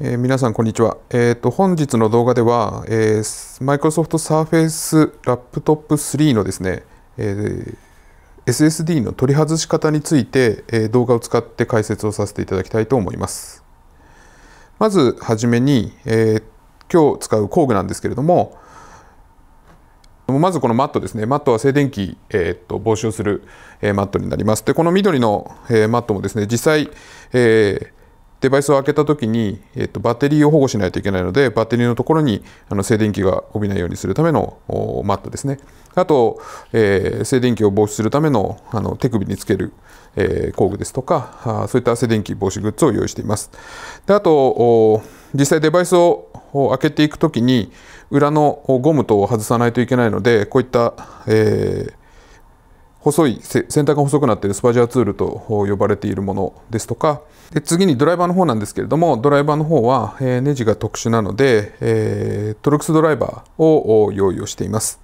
えー、皆さん、こんにちは。えーと、本日の動画では、えイ Microsoft Surface Laptop 3のですね、えー、SSD の取り外し方について、えー、動画を使って解説をさせていただきたいと思います。まずはじめに、えー、今日使う工具なんですけれども、まずこのマットですね。マットは静電気、えー、と防止をする、えー、マットになります。で、この緑の、えー、マットもですね、実際、えーデバイスを開けた時に、えっと、バッテリーを保護しないといけないので、バッテリーのところにあの静電気が帯びないようにするためのマットですね。あと、えー、静電気を防止するためのあの手首につける、えー、工具ですとかあ、そういった静電気防止グッズを用意しています。であと、実際デバイスを開けていく時に、裏のゴムとを外さないといけないので、こういった、えー細い先端が細くなっているスパジャーツールと呼ばれているものですとかで次にドライバーの方なんですけれどもドライバーの方は、えネジが特殊なので、えトルクスドライバーを用意をしています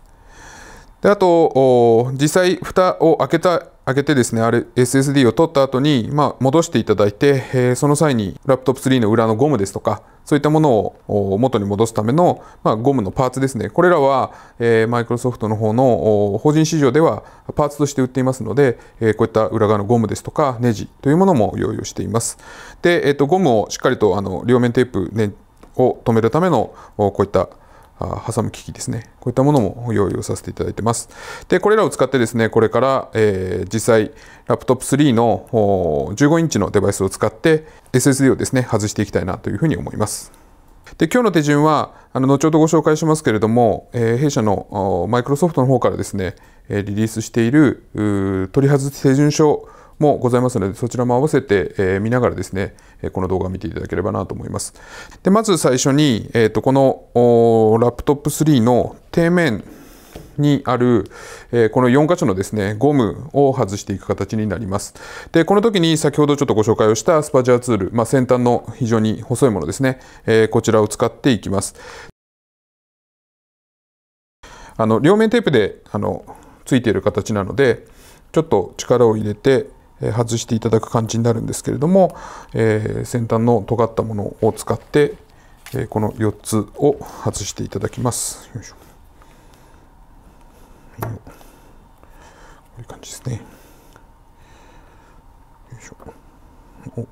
であと実際蓋を開けた開けてですね、あれ SSD を取った後に、まあ、戻していただいて、えー、その際にラップトップ3の裏のゴムですとか、そういったものを元に戻すための、まあ、ゴムのパーツですね。これらは、えマイクロソフトの方の法人市場ではパーツとして売っていますので、えー、こういった裏側のゴムですとか、ネジというものも用意をしています。で、えーと、ゴムをしっかりとあの両面テープ、ね、を止めるためのこういった挟む機器ですね。こういったものも用意をさせていただいてます。で、これらを使ってですね、これから、えー、実際、ラップトップ3の15インチのデバイスを使って SSD をですね、外していきたいなというふうに思います。で、今日の手順は、あの、後ほどご紹介しますけれども、えー、弊社のマイクロソフトの方からですね、リリースしている取り外し手順書もございますので、そちらも合わせて、え見ながらですね、この動画を見ていただければなと思います。でまず最初に、えーと、このラップトップ3の底面にある、えこの4箇所のですね、ゴムを外していく形になります。で、この時に先ほどちょっとご紹介をしたスパジャーツール、まあ、先端の非常に細いものですね、えこちらを使っていきます。あの両面テープであのついている形なので、ちょっと力を入れて外していただく感じになるんですけれども、え先端の尖ったものを使って、えこの4つを外していただきます。よいしょこういう感じですね。よいしょ。よ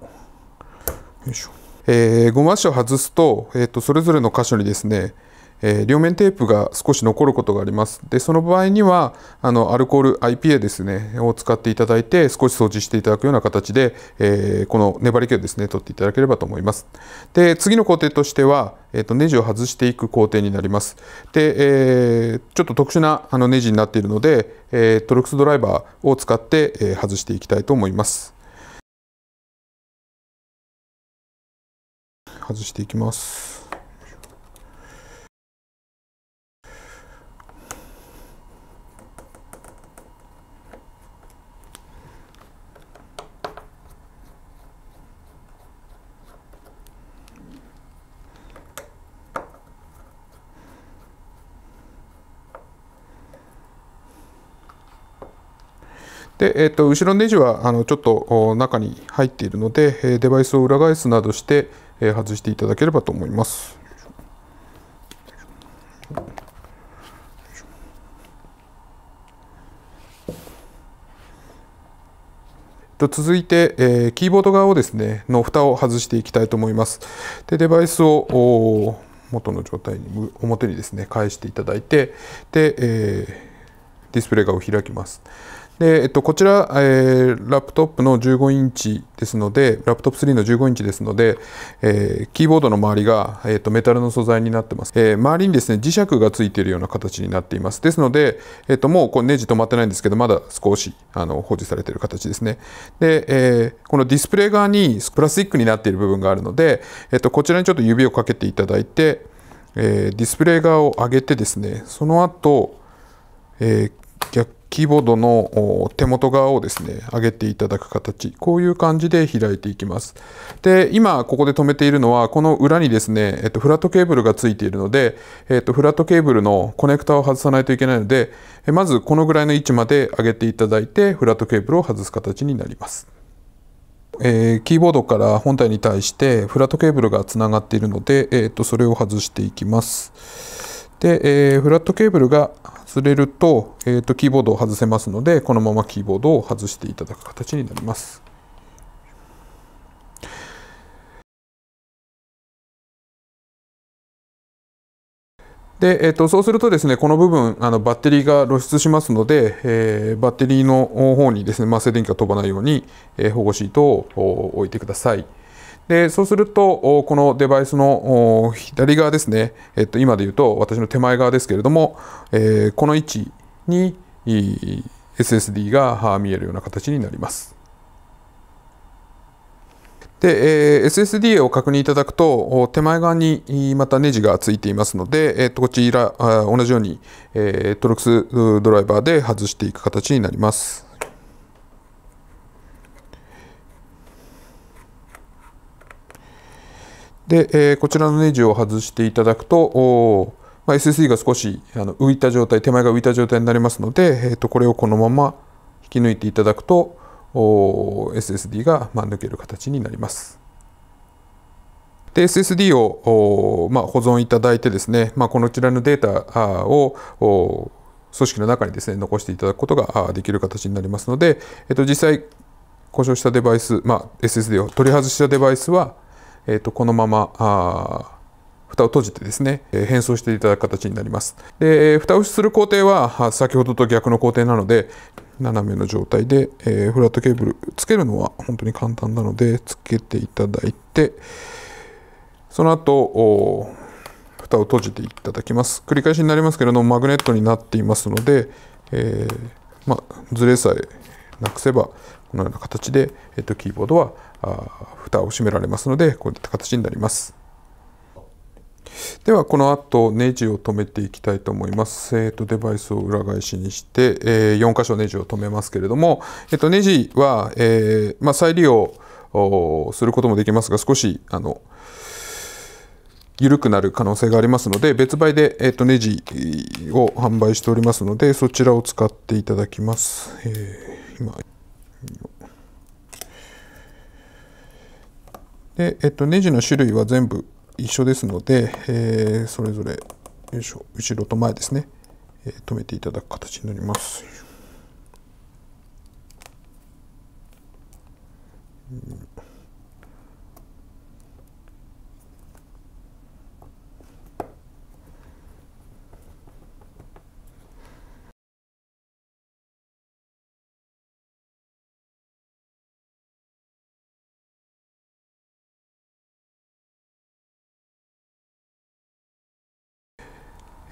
いしょ。えー、ゴム足を外すと,、えーとそれぞれの箇所にですね、えー、両面テープが少し残ることがありますでその場合にはあのアルコール IPA ですねを使っていただいて少し掃除していただくような形で、えー、この粘り気をですね取っていただければと思いますで次の工程としては、えー、とネジを外していく工程になりますで、えー、ちょっと特殊なあのネジになっているので、えトルクスドライバーを使って、え外していきたいと思います外していきますで、えー、と後ろネジはあのちょっと中に入っているのでデバイスを裏返すなどして外していただければと思います。続いて、えー、キーボード側をですねの蓋を外していきたいと思います。でデバイスを元の状態に表にですね返していただいてで、えー、ディスプレイ側を開きます。で、えっと、こちら、えー、ラップトップの15インチですので、ラップトップ3の15インチですので、えー、キーボードの周りが、えー、とメタルの素材になってます。えー、周りにですね、磁石がついているような形になっています。ですので、えと、もうこうネジ止まってないんですけど、まだ少しあの保持されている形ですね。で、えー、このディスプレイ側にプラスチックになっている部分があるので、えと、こちらにちょっと指をかけていただいて、えー、ディスプレイ側を上げてですね、その後、えー、逆キーボードの手元側をですね、上げていただく形、こういう感じで開いていきます。で、今ここで止めているのは、この裏にですね、えっと、フラットケーブルがついているので、えっと、フラットケーブルのコネクタを外さないといけないので、まずこのぐらいの位置まで上げていただいて、フラットケーブルを外す形になります。えー、キーボードから本体に対してフラットケーブルがつながっているので、えっとそれを外していきます。で、えー、フラットケーブルが外れると,、えー、とキーボードを外せますのでこのままキーボードを外していただく形になります。で、えー、とそうするとですね、この部分、あのバッテリーが露出しますので、えー、バッテリーの方にですね、静電気が飛ばないように、えー、保護シートを置いてください。でそうするとこのデバイスの左側ですね、えっと、今で言うと私の手前側ですけれども、えー、この位置に SSD が見えるような形になります。で、えー、SSD を確認いただくと、手前側にまたネジがついていますので、えー、とこちら、同じように、えー、トロックスドライバーで外していく形になります。で、えー、こちらのネジを外していただくと、まあ、SSD が少しあの浮いた状態、手前が浮いた状態になりますので、えー、とこれをこのまま引き抜いていただくと、SSD が、まあ、抜ける形になります。で SSD を、まあ、保存いただいてですね、まあ、このちらのデータを組織の中にですね残していただくことができる形になりますので、えっと、実際故障したデバイス、まあ、SSD を取り外したデバイスはえー、とこのままあ蓋を閉じてですね、え変装していただく形になります。で、え蓋をする工程は先ほどと逆の工程なので、斜めの状態で、えー、フラットケーブルつけるのは本当に簡単なので、つけていただいて、その後、蓋を閉じていただきます。繰り返しになりますけれども、マグネットになっていますので、えー、まずれさえなくせばこのような形で、えっと、キーボードはあ蓋を閉められますのでこういった形になります。ではこの後ネジを留めていきたいと思います。えー、とデバイスを裏返しにして、えー、4箇所ネジを留めますけれども、えー、とネジは、えーまあ、再利用することもできますが少しあの緩くなる可能性がありますので別売で、えー、とネジを販売しておりますのでそちらを使っていただきます。えー、今で、えっと、ネジの種類は全部一緒ですので、えー、それぞれ、よいしょ、後ろと前ですね、えー、止めていただく形になります。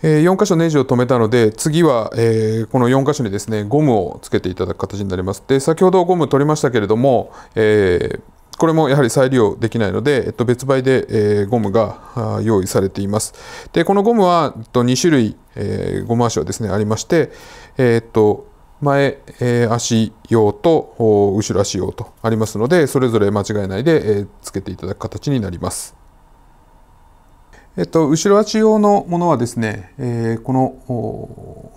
4箇所ネジを止めたので次は、この4箇所にですねゴムをつけていただく形になりますで先ほどゴム取りましたけれども、これもやはり再利用できないので、別売で、ゴムが用意されていますでこのゴムは、2種類、ゴム足はですねありまして、前、足用と後ろ足用とありますのでそれぞれ間違えないで、つけていただく形になります。えっと、後ろ足用のものはですね、えー、この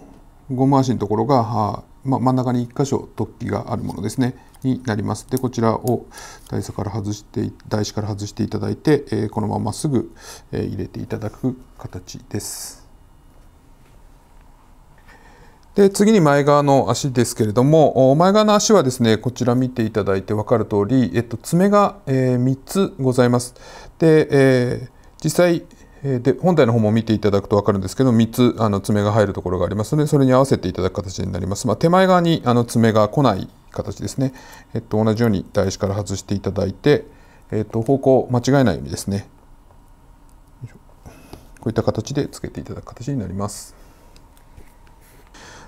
ゴム足のところが、ま、真ん中に1箇所突起があるものですねになります。でこちらを台座から外して台紙から外していただいて、えー、このまますぐ、え入れていただく形です。で次に前側の足ですけれども前側の足はですねこちら見ていただいて分かる通り、えっと、爪が、えー、3つございます。で、えー、実際で本体の方も見ていただくと分かるんですけど3つあの爪が入るところがありますのでそれに合わせていただく形になります、まあ、手前側にあの爪が来ない形ですね、えっと、同じように台紙から外していただいて、えっと、方向を間違えないようにですねこういった形でつけていただく形になります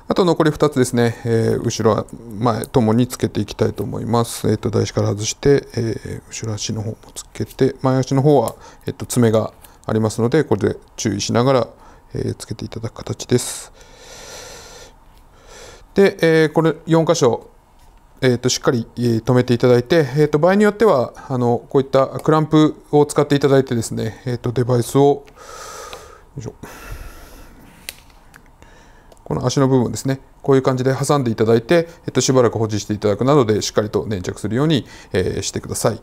あと残り2つですね、えー、後ろ前ともにつけていきたいと思います。えっ、ー、と台紙から外して、えー、後ろ足の方もつけて前足の方は、えっと爪がありますのでこれで注意しながら、えー、つけていただく形です。で、えー、これ4箇所、えー、としっかり、えー、止めていただいて、えー、と場合によってはあのこういったクランプを使っていただいてですね、えー、とデバイスをこの足の部分ですねこういう感じで挟んでいただいて、えっとしばらく保持していただくなどでしっかりと粘着するように、えしてください。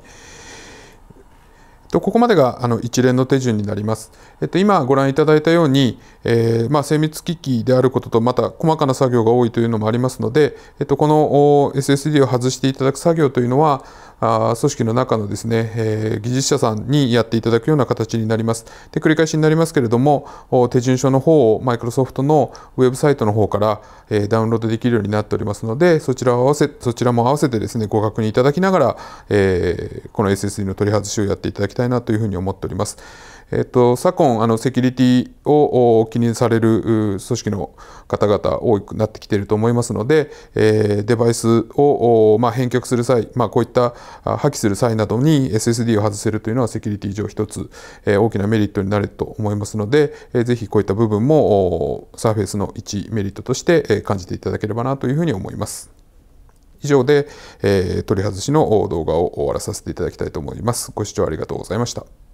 ここまでがあの一連の手順になります。えっと、今ご覧いただいたように、えー、まあ、精密機器であることとまた細かな作業が多いというのもありますので、えっと、この SSD を外していただく作業というのはあ組織の中のですね、えー、技術者さんにやっていただくような形になります。で繰り返しになりますけれども手順書の方をマイクロソフトのウェブサイトの方から、えー、ダウンロードできるようになっておりますのでそちらを合わせそちらも合わせてですねご確認いただきながら、えこの SSD の取り外しをやっていただきたいなというふうに思っております。えっと、昨今あのセキュリティを気にされる組織の方々多くなってきていると思いますので、えー、デバイスを、まあ、返却する際、まあ、こういった破棄する際などに SSD を外せるというのはセキュリティ上一つ、えー、大きなメリットになると思いますので、えー、ぜひこういった部分もサーフェイスの一メリットとして感じていただければなというふうに思います。以上で、えー、取り外しの動画を終わらさせていただきたいと思います。ご視聴ありがとうございました。